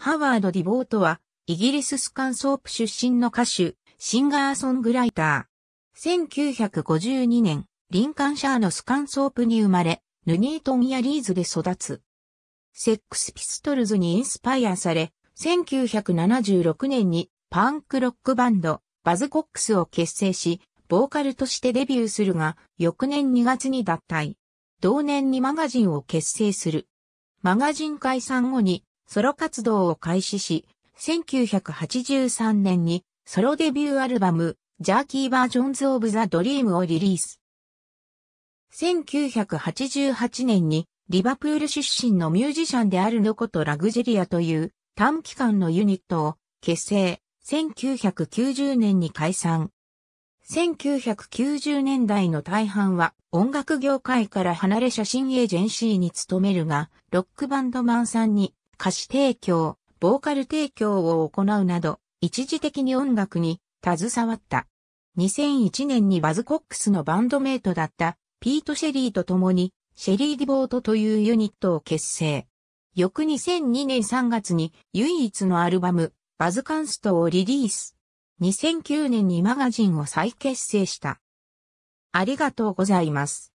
ハワード・ディボートは、イギリススカンソープ出身の歌手、シンガーソングライター。1952年、リンカンシャーのスカンソープに生まれ、ヌニートンやリーズで育つ。セックスピストルズにインスパイアされ、1976年にパンクロックバンド、バズコックスを結成し、ボーカルとしてデビューするが、翌年2月に脱退。同年にマガジンを結成する。マガジン解散後に、ソロ活動を開始し、1983年にソロデビューアルバム、ジャーキーバージョンズ・オブ・ザ・ドリームをリリース。1988年にリバプール出身のミュージシャンであるのことラグジェリアという短期間のユニットを結成、1990年に解散。1990年代の大半は音楽業界から離れ写真エージェンシーに勤めるが、ロックバンドマンさんに歌詞提供、ボーカル提供を行うなど、一時的に音楽に携わった。2001年にバズ・コックスのバンドメイトだったピート・シェリーと共にシェリー・ディボートというユニットを結成。翌2002年3月に唯一のアルバムバズ・カンストをリリース。2009年にマガジンを再結成した。ありがとうございます。